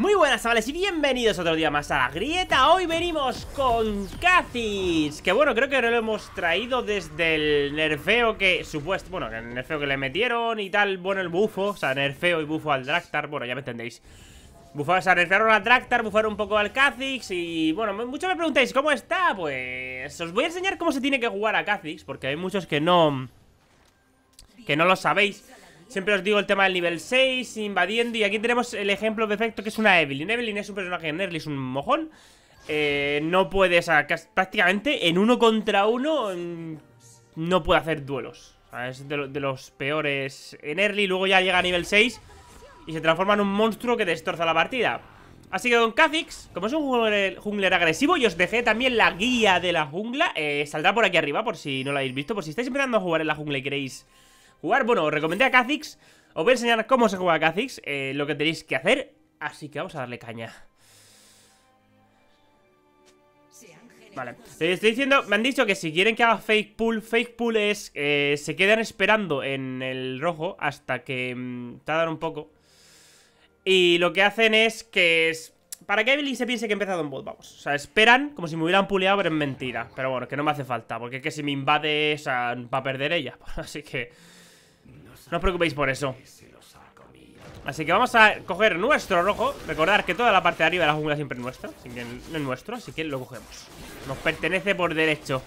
Muy buenas chavales y bienvenidos otro día más a la grieta Hoy venimos con Cazis Que bueno, creo que lo hemos traído desde el nerfeo que supuesto Bueno, el nerfeo que le metieron y tal Bueno, el bufo, o sea, nerfeo y bufo al Draktar Bueno, ya me entendéis Bufaron, o sea, nerfearon al Draktar, bufaron un poco al Kha'Zix Y bueno, muchos me preguntáis ¿Cómo está? Pues os voy a enseñar cómo se tiene que jugar a Kha'Zix Porque hay muchos que no... Que no lo sabéis Siempre os digo el tema del nivel 6, invadiendo. Y aquí tenemos el ejemplo perfecto que es una Evelyn. Evelyn es un personaje en early, es un mojón. Eh, no puede, o prácticamente en uno contra uno mm, no puede hacer duelos. es de, los peores en early. Luego ya llega a nivel 6 y se transforma en un monstruo que destroza la partida. Así que con Kha'Zix, como es un jungler, agresivo Y os dejé también la guía de la jungla eh, Saldrá por aquí arriba, por si no la habéis visto Por si estáis empezando a jugar en la jungla y queréis jugar. Bueno, os recomendé a Kha'Zix. Os voy a enseñar cómo se juega Kha'Zix, eh, lo que tenéis que hacer. Así que vamos a darle caña. Vale, eh, estoy diciendo, me han dicho que si quieren que haga fake pull, fake pull es, eh, se quedan esperando en el rojo hasta que mm, tardan un poco. Y lo que hacen es que es, para que Evelyn se piense que he empezado un bot, vamos. O sea, esperan como si me hubieran puleado, pero es mentira. Pero bueno, que no me hace falta, porque es que si me invade, o sea, va a perder ella. Así que... No os preocupéis por eso Así que vamos a coger nuestro rojo Recordar que toda la parte de arriba de la jungla siempre es nuestra Así que no es nuestro, así que lo cogemos Nos pertenece por derecho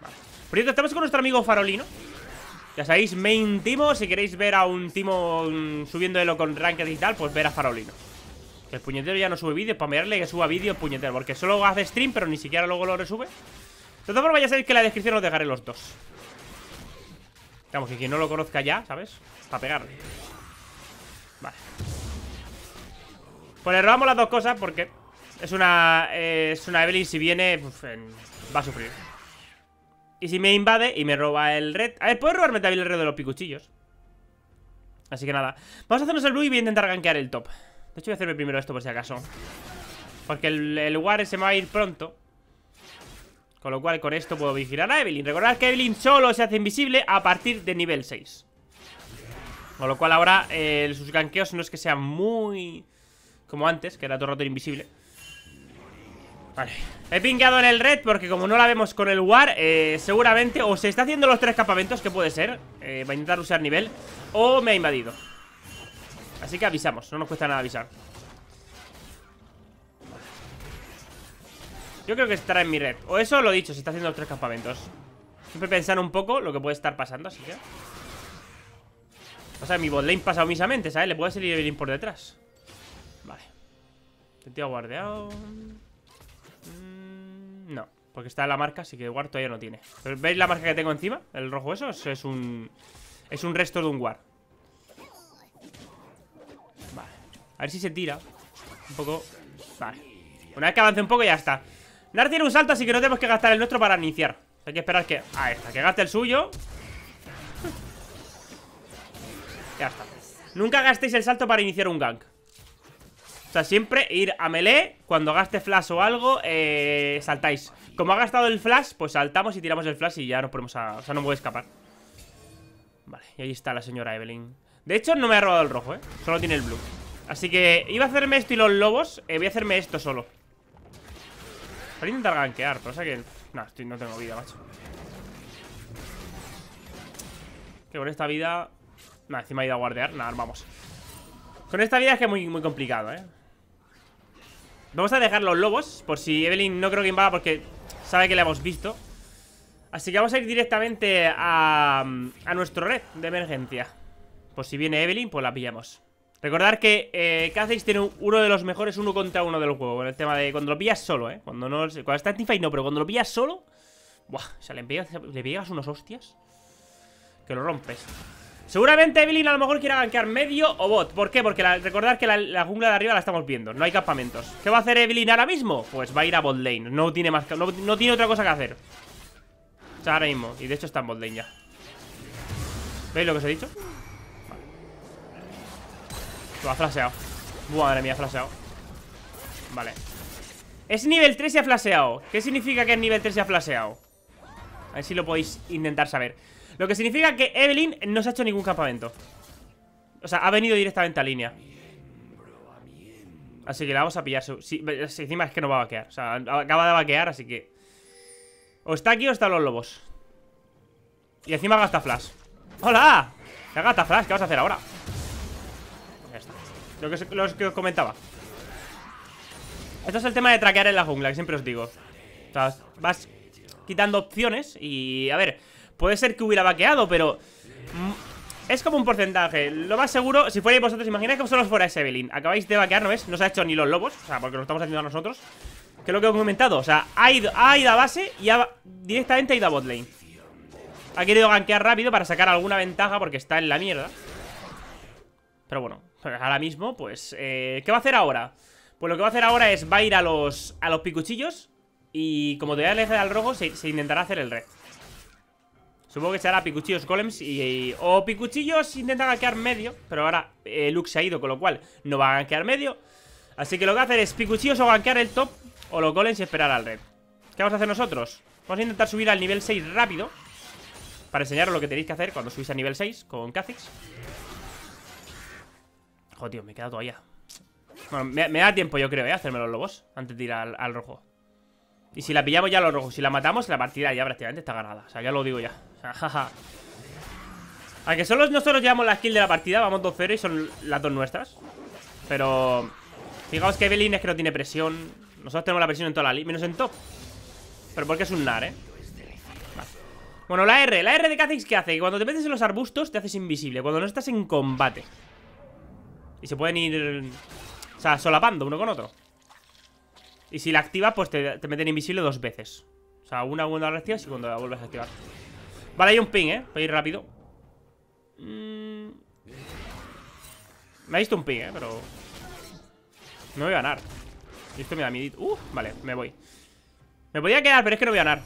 Vale Por cierto, estamos con nuestro amigo Farolino Ya sabéis, main Timo Si queréis ver a un Timo subiéndolo con ranking y tal Pues ver a Farolino el puñetero ya no sube vídeos Para mirarle que suba vídeos puñetero Porque solo hace stream pero ni siquiera luego lo resube De todas formas ya sabéis que en la descripción os dejaré los dos Digamos que quien no lo conozca ya, ¿sabes? Para pegar Vale Pues le robamos las dos cosas porque Es una... Eh, es una Evelyn Si viene... Pues, va a sufrir Y si me invade y me roba el red A ver, ¿puedes robarme también el red de los picuchillos? Así que nada Vamos a hacernos el blue y voy a intentar gankear el top De hecho voy a hacerme primero esto por si acaso Porque el, lugar se me va a ir pronto con lo cual con esto puedo vigilar a Evelyn Recordad que Evelyn solo se hace invisible a partir de nivel 6 Con lo cual ahora eh, sus ganqueos no es que sean muy... Como antes, que era todo roto invisible Vale He pingado en el red porque como no la vemos con el war eh, Seguramente o se está haciendo los tres campamentos Que puede ser eh, Va a intentar usar nivel O me ha invadido Así que avisamos, no nos cuesta nada avisar Yo creo que estará en mi red O eso lo he dicho, se está haciendo los tres campamentos Siempre pensar un poco lo que puede estar pasando, así que... O sea, mi botlane pasa omisamente, ¿sabes? Le puede salir Evelyn por detrás Vale tío guardeado mm, No, porque está la marca, así que guard todavía no tiene ¿Veis la marca que tengo encima? El rojo eso es un... Es un resto de un guard Vale A ver si se tira Un poco... Vale Una vez que avance un poco ya está Nar tiene un salto, así que no tenemos que gastar el nuestro para iniciar. Hay que esperar que... Ah, está, que gaste el suyo. ya está. Nunca gastéis el salto para iniciar un gank. O sea, siempre ir a melee, cuando gaste flash o algo, eh, saltáis. Como ha gastado el flash, pues saltamos y tiramos el flash y ya nos ponemos a... O sea, no me a escapar. Vale, y ahí está la señora Evelyn. De hecho, no me ha robado el rojo, ¿eh? Solo tiene el blue. Así que iba a hacerme esto y los lobos. Eh, voy a hacerme esto solo. Voy intentar gankear, pero sea que... No, no tengo vida, macho. Que con esta vida... No, encima he ido a guardear. Nada, vamos. Con esta vida es que es muy, complicado, ¿eh? Vamos a dejar los lobos Por si Evelyn no creo que invada porque sabe que la hemos visto Así que vamos a ir directamente a, a nuestro red de emergencia Por si viene Evelyn, pues la pillamos Recordar que eh, tiene uno de los mejores uno contra uno del juego. Con el tema de cuando lo pillas solo, ¿eh? Cuando, no, cuando está en no, pero cuando lo pillas solo... Buah, o sea, le pegas, le pegas unos hostias que lo rompes. Seguramente Evelyn a lo mejor quiera banquear medio o bot. ¿Por qué? Porque la, recordar que la, jungla de arriba la estamos viendo. No hay campamentos. ¿Qué va a hacer Evelyn ahora mismo? Pues va a ir a bot lane. No tiene, más, no, no tiene otra cosa que hacer. O sea, ahora mismo. Y de hecho está en bot lane ya. ¿Veis lo que os he dicho? Lo ha flaseado Madre mía, ha flaseado Vale. Es nivel 3 y ha flaseado ¿Qué significa que es nivel 3 y ha flaseado? A ver si lo podéis intentar saber. Lo que significa que Evelyn no se ha hecho ningún campamento. O sea, ha venido directamente a línea. Así que la vamos a pillar. Sí, encima es que no va a vaquear. O sea, acaba de vaquear, así que... O está aquí o están los lobos. Y encima gasta flash. ¡Hola! gasta flash, ¿qué vas a hacer ahora? Lo que, os comentaba Esto es el tema de traquear en la jungla Que siempre os digo O sea, vas quitando opciones Y a ver, puede ser que hubiera vaqueado Pero mm, es como un porcentaje Lo más seguro, si fuerais vosotros imagináis que vosotros fuerais Evelyn Acabáis de vaquear, ¿no ves? No se ha hecho ni los lobos O sea, porque lo estamos haciendo nosotros Que es lo que he comentado O sea, ha ido, a base Y directamente ha ido a botlane Ha querido gankear rápido para sacar alguna ventaja Porque está en la mierda Pero bueno ahora mismo, pues... Eh, ¿Qué va a hacer ahora? Pues lo que va a hacer ahora es va a ir a los, a los picuchillos y como te voy a leer al rojo, se, intentará hacer el red. Supongo que será picuchillos golems y, O picuchillos intenta ganquear medio, pero ahora Lux eh, Luke se ha ido, con lo cual no va a ganquear medio. Así que lo que va a hacer es picuchillos o ganquear el top o los golems y esperar al red. ¿Qué vamos a hacer nosotros? Vamos a intentar subir al nivel 6 rápido para enseñaros lo que tenéis que hacer cuando subís a nivel 6 con Kha'Zix. Joder, tío, me queda todavía. Bueno, me, da tiempo, yo creo, ¿eh? Hacerme los lobos antes de ir al, rojo. Y si la pillamos ya a los rojos, si la matamos, la partida ya prácticamente está ganada. O sea, ya lo digo ya. O sea, jaja. Aunque solo nosotros llevamos la skill de la partida, vamos 2-0 y son las dos nuestras. Pero... Fijaos que Evelyn es que no tiene presión. Nosotros tenemos la presión en toda la línea, menos en top. Pero porque es un NAR, ¿eh? Bueno, la R. La R de Kha'Zix, ¿qué hace? Que cuando te metes en los arbustos te haces invisible, cuando no estás en combate. Y se pueden ir... O sea, solapando uno con otro. Y si la activas, pues te, meten invisible dos veces. O sea, una cuando la activas y cuando la vuelves a activar. Vale, hay un ping, ¿eh? Voy a ir rápido. Mm. Me ha visto un ping, ¿eh? Pero... No voy a ganar. Y esto me da miedo. Uh, vale, me voy. Me podía quedar, pero es que no voy a ganar.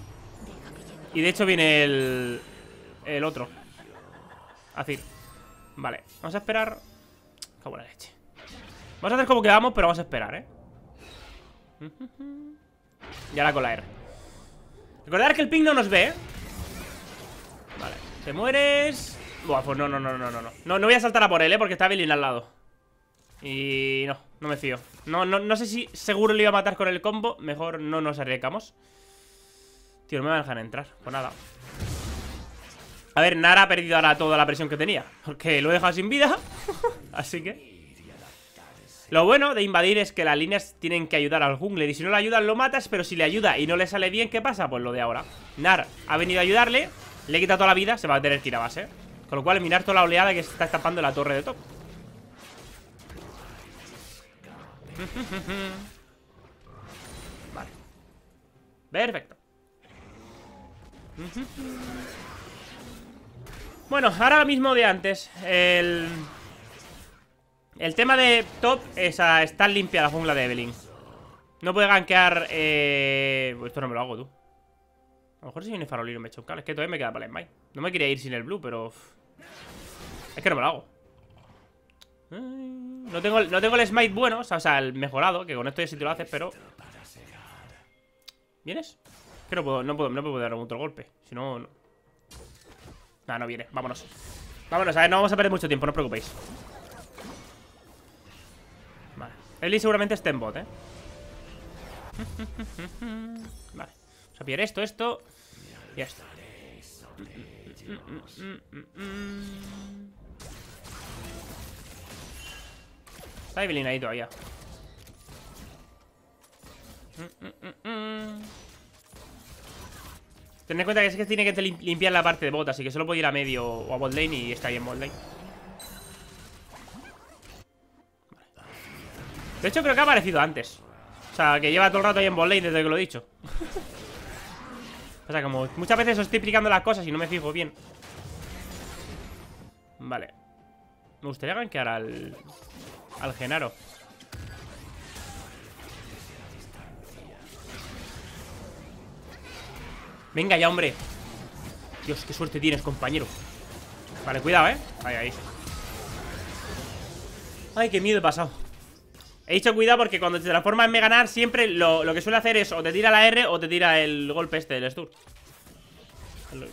Y de hecho viene el... El otro. Así. Vale, vamos a esperar... Como la leche. Vamos a hacer como quedamos, pero vamos a esperar, ¿eh? Y ahora con la R. Recordar que el ping no nos ve. ¿eh? Vale. Te mueres. Buah, pues no, no, no, no, no, no. voy a saltar a por él, ¿eh? Porque está Billy al lado. Y no, no me fío. No, no, no sé si seguro le iba a matar con el combo. Mejor no nos arriesgamos. Tío, no me van a dejar entrar. Pues nada. A ver, Nara ha perdido ahora toda la presión que tenía. Porque lo he dejado sin vida. Así que... Lo bueno de invadir es que las líneas tienen que ayudar al jungler Y si no le ayudan lo matas, pero si le ayuda y no le sale bien, ¿qué pasa? Pues lo de ahora Nar ha venido a ayudarle Le quita toda la vida, se va a tener que ir a base Con lo cual mirar toda la oleada que está estampando la torre de top Vale Perfecto Bueno, ahora mismo de antes El... El tema de top es a estar limpia la jungla de Evelyn. No puede gankear... Eh, pues esto no me lo hago, tú. A lo mejor si viene Farolino me choca. Es que todavía me queda para el Smite. No me quería ir sin el blue, pero... Es que no me lo hago. Eh, no tengo, no tengo el Smite bueno, o sea, el mejorado, que con esto ya sí te lo haces, pero... ¿Vienes? Que no puedo, no puedo, no puedo dar otro golpe. Si no... No, no viene. Vámonos. Vámonos, a ver, no vamos a perder mucho tiempo, no os preocupéis. Eli seguramente esté en bot, ¿eh? Vale. Vamos a pillar esto, esto y esto. Está Evelyn ahí todavía. Tened en cuenta que es que tiene que limpiar la parte de bot, así que solo puede ir a medio o a bot lane y está ahí en bot lane. De hecho, creo que ha aparecido antes. O sea, que lleva todo el rato ahí en bot desde que lo he dicho. o sea, como muchas veces os estoy explicando las cosas y no me fijo bien. Vale. Me gustaría gankear al... Al Genaro. Venga ya, hombre Dios, qué suerte tienes, compañero Vale, cuidado, eh Ahí, ahí Ay, qué miedo he pasado He dicho cuidado porque cuando se transforma en Meganar Siempre lo, que suele hacer es o te tira la R O te tira el golpe este del Stur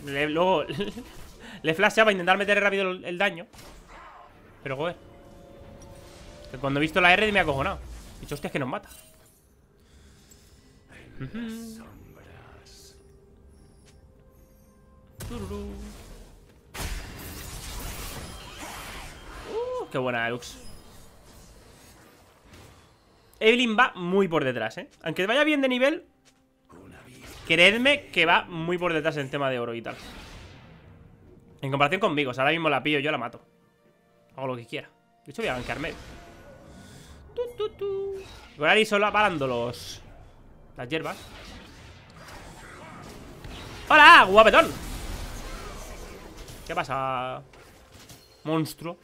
Luego Le flashea para intentar meter rápido el, daño Pero joder Cuando he visto la R me ha acojonado He dicho, hostia, es que nos mata uh Qué buena, Lux Evelyn va muy por detrás, ¿eh? Aunque vaya bien de nivel, creedme que va muy por detrás en tema de oro y tal. En comparación conmigo, ahora mismo la pillo, yo la mato. Hago lo que quiera. De hecho, voy a bancarme. Tu, tu, tu. sola parando los... Las hierbas. ¡Hola, guapetón! ¿Qué pasa? Monstruo.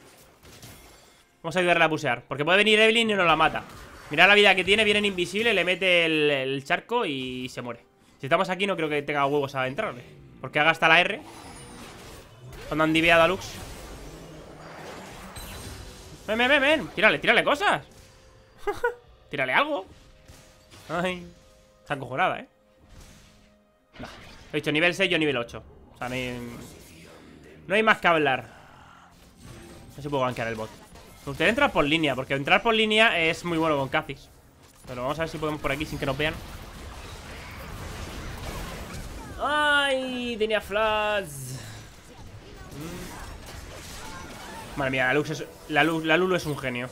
Vamos a ayudarle a pusear, Porque puede venir Evelyn y no la mata. Mirad la vida que tiene, viene invisible, le mete el, charco y se muere. Si estamos aquí no creo que tenga huevos a entrarle. Porque ha gastado la R. Cuando han diviado a Lux. Ven, ven, ven, ven. Tírale, tírale cosas. tírale algo. Ay. Está encojonada, ¿eh? He dicho nivel 6, yo nivel 8. O sea, no hay, no hay más que hablar. No se puede banquear el bot. Me gustaría entrar por línea, porque entrar por línea es muy bueno con Cafis. Pero vamos a ver si podemos por aquí sin que nos vean. ¡Ay! Tenía flash. Mm. Madre mía, la la, Lulu es un genio.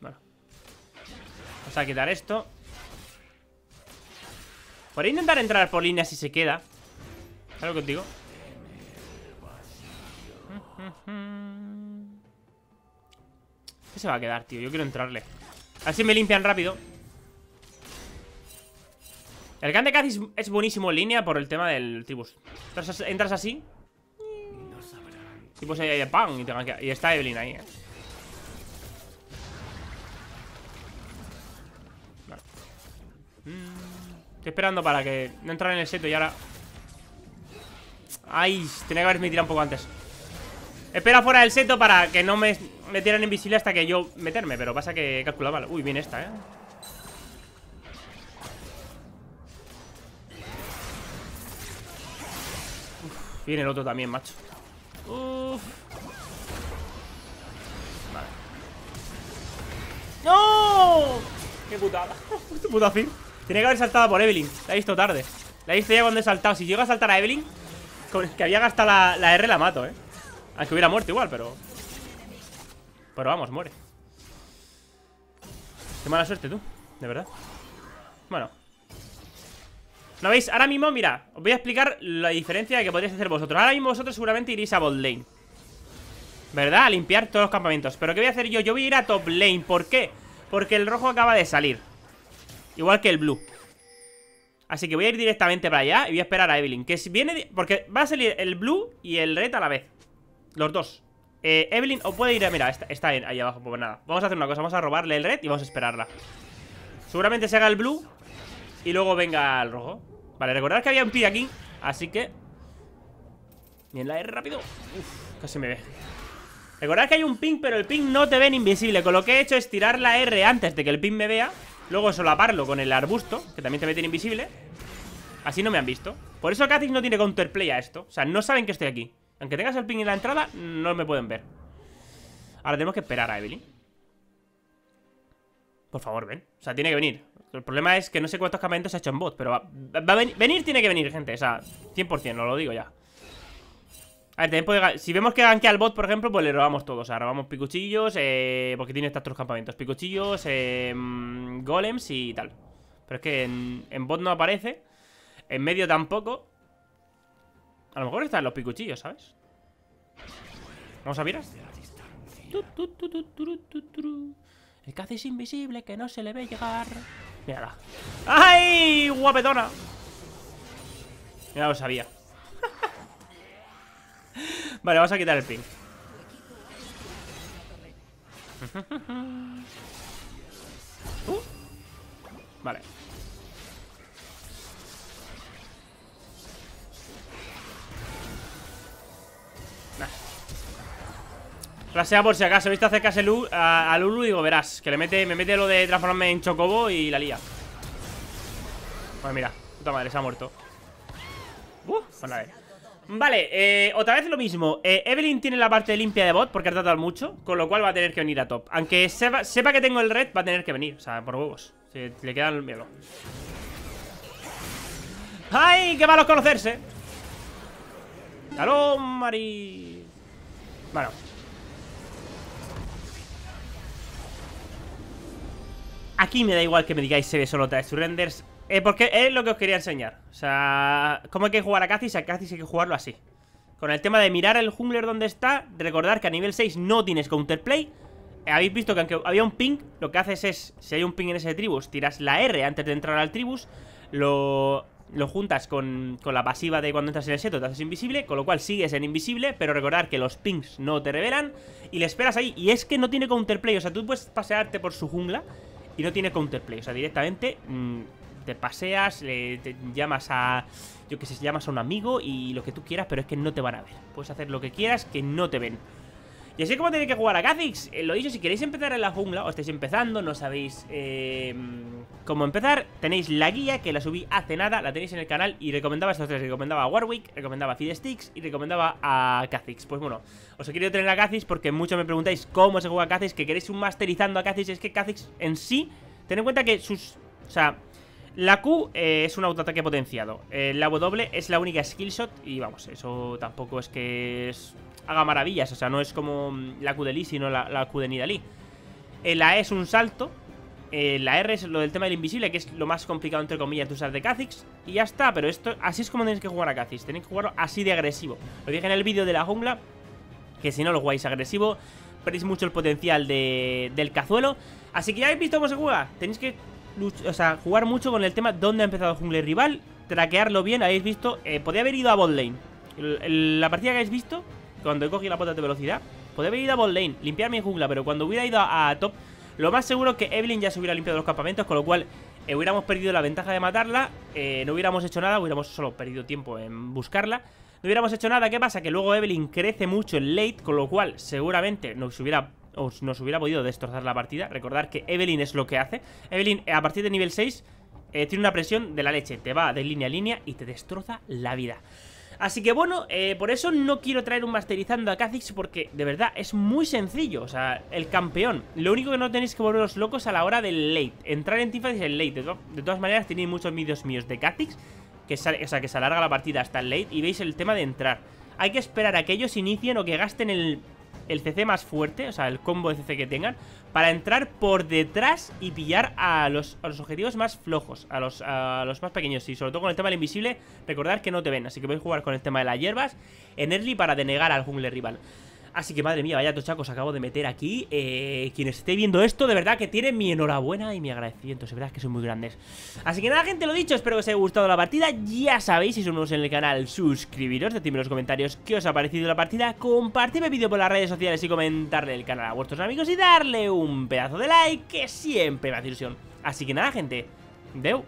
Bueno. Vamos a quitar esto. Podría intentar entrar por línea si se queda. ¿Sabes lo que os digo? ¿Qué este se va a quedar, tío? Yo quiero entrarle. A ver si me limpian rápido. El de Caz es buenísimo en línea por el tema del tribus. Entras, así. Y pues ahí, ahí ¡pam! Y, y está Evelyn ahí, eh. mm, Estoy esperando para que no entrar en el seto y ahora... ¡Ay! Tenía que haberme tirado un poco antes. Espera fuera del seto para que no me metieran invisible hasta que yo meterme, pero pasa que he calculado mal. Uy, bien esta, ¿eh? Uf, viene el otro también, macho. Uf. Vale. ¡No! ¡Qué putada! ¡Qué este fin Tiene que haber saltado por Evelyn. La he visto tarde. La he visto ya cuando he saltado. Si llego a saltar a Evelyn, con el que había gastado la, la R, la mato, ¿eh? Aunque hubiera muerto igual, pero... Pero vamos, muere Qué mala suerte tú, de verdad Bueno ¿No veis? Ahora mismo, mira Os voy a explicar la diferencia que podríais hacer vosotros Ahora mismo vosotros seguramente iréis a bot lane ¿Verdad? A limpiar todos los campamentos Pero ¿qué voy a hacer yo? Yo voy a ir a top lane ¿Por qué? Porque el rojo acaba de salir Igual que el blue Así que voy a ir directamente para allá Y voy a esperar a Evelyn Que si viene... Porque va a salir el blue y el red a la vez los dos eh, Evelyn o puede ir a... Mira, está, ahí abajo, pues nada Vamos a hacer una cosa, vamos a robarle el red y vamos a esperarla Seguramente se haga el blue Y luego venga el rojo Vale, recordad que había un ping aquí, así que Bien la R e rápido Uf, casi me ve Recordad que hay un ping, pero el ping no te ve en invisible Con lo que he hecho es tirar la R antes de que el ping me vea Luego solaparlo con el arbusto Que también te mete invisible Así no me han visto Por eso Kha'Zix no tiene counterplay a esto O sea, no saben que estoy aquí aunque tengas el ping en la entrada, no me pueden ver. Ahora tenemos que esperar a Evelyn. Por favor, ven. O sea, tiene que venir. El problema es que no sé cuántos campamentos se ha hecho en bot, pero va, a venir tiene que venir, gente. O sea, 100%, no lo digo ya. A ver, Si vemos que gankea al bot, por ejemplo, pues le robamos todo. O sea, robamos picuchillos, eh, porque tiene estos campamentos. Picuchillos, eh, mm, golems y tal. Pero es que en bot no aparece. En medio tampoco. A lo mejor están los picuchillos, ¿sabes? Vamos a mirar. El que es invisible, que no se le ve llegar. Mírala. ¡Ay! ¡Guapetona! Ya lo sabía. vale, vamos a quitar el ping. Uh. Vale. Rasea por si acaso. Viste visto acercarse a, Lulu y digo, verás, que le mete, me mete lo de transformarme en Chocobo y la lía. Pues mira, puta madre, se ha muerto. Uh, pues vale, eh, otra vez lo mismo eh, Evelyn tiene la parte limpia de bot porque ha tratado mucho Con lo cual va a tener que venir a top Aunque sepa, que tengo el red, va a tener que venir O sea, por huevos si Le quedan... miedo ¡Ay! ¡Qué malo conocerse! ¡Aló, Mari! Bueno Aquí me da igual que me digáis se ve solo trae renders eh, Porque es lo que os quería enseñar O sea, cómo hay que jugar a Kha'Zix A Kha'Zix hay que jugarlo así Con el tema de mirar el jungler donde está Recordar que a nivel 6 no tienes counterplay eh, habéis visto que aunque había un ping, lo que haces es, si hay un ping en ese tribus, tiras la R antes de entrar al tribus, lo, lo juntas con, con, la pasiva de cuando entras en el seto, te haces invisible, con lo cual sigues en invisible, pero recordar que los pings no te revelan, y le esperas ahí, y es que no tiene counterplay, o sea, tú puedes pasearte por su jungla y no tiene counterplay, o sea, directamente mm, te paseas, le llamas a, yo que sé, llamas a un amigo y lo que tú quieras, pero es que no te van a ver. Puedes hacer lo que quieras, que no te ven. Y así es como tenéis que jugar a Kha'Zix eh, Lo dicho, si queréis empezar en la jungla o estáis empezando, no sabéis eh, cómo empezar Tenéis la guía que la subí hace nada, la tenéis en el canal Y recomendaba estos tres, recomendaba a Warwick, recomendaba a Fidestix y recomendaba a Kha'Zix Pues bueno, os he querido tener a Kha'Zix porque muchos me preguntáis cómo se juega a Kha'Zix Que queréis un masterizando a Kha'Zix, es que Kha'Zix en sí, ten en cuenta que sus... O sea, la Q eh, es un autoataque potenciado. El la W es la única skillshot. Y vamos, eso tampoco es que es haga maravillas. O sea, no es como mm, la Q de Lee, sino la, la Q de eh, La E es un salto. Eh, la R es lo del tema del invisible, que es lo más complicado, entre comillas, de usar de Kha'Zix. Y ya está, pero esto así es como tenéis que jugar a Kha'Zix. Tenéis que jugarlo así de agresivo. Lo dije en el vídeo de la jungla, que si no lo jugáis agresivo, perdéis mucho el potencial de, del cazuelo. Así que ya habéis visto cómo se juega. Tenéis que o sea, jugar mucho con el tema dónde ha empezado jungla rival, traquearlo bien. Habéis visto, eh, podría haber ido a bot lane. La partida que habéis visto cuando he cogido la bota de velocidad, podría haber a bot lane, limpiar mi jungla, pero cuando hubiera ido a, top, lo más seguro es que Evelyn ya se hubiera limpiado los campamentos, con lo cual eh, hubiéramos perdido la ventaja de matarla, eh, no hubiéramos hecho nada, hubiéramos solo perdido tiempo en buscarla. No hubiéramos hecho nada, ¿qué pasa? Que luego Evelyn crece mucho en late, con lo cual seguramente nos hubiera nos hubiera podido destrozar la partida. Recordar que Evelyn es lo que hace. Evelyn, eh, a partir de nivel 6, tiene una presión de la leche. Te va de línea a línea y te destroza la vida. Así que bueno, eh, por eso no quiero traer un masterizando a Kha'Zix porque de verdad es muy sencillo, o sea, el campeón. Lo único que no tenéis que volveros locos a la hora del late. Entrar en Tifa es el late. De, todas maneras, tenéis muchos vídeos míos de Kha'Zix que, o sea, que se alarga la partida hasta el late y veis el tema de entrar. Hay que esperar a que ellos inicien o que gasten el el CC más fuerte, o sea, el combo de CC que tengan, para entrar por detrás y pillar a los, objetivos más flojos, a los, a los, más pequeños. Y sobre todo con el tema del invisible, recordad que no te ven, así que podéis jugar con el tema de las hierbas en early para denegar al jungle rival. Así que madre mía, vaya chacos, acabo de meter aquí eh, Quien esté viendo esto, de verdad que tiene mi enhorabuena y mi agradecimiento De verdad que son muy grandes Así que nada gente, lo dicho, espero que os haya gustado la partida Ya sabéis, si son nuevos en el canal, suscribiros Decidme en los comentarios qué os ha parecido la partida Compartidme el vídeo por las redes sociales y comentarle el canal a vuestros amigos Y darle un pedazo de like, que siempre me hace ilusión Así que nada gente, deu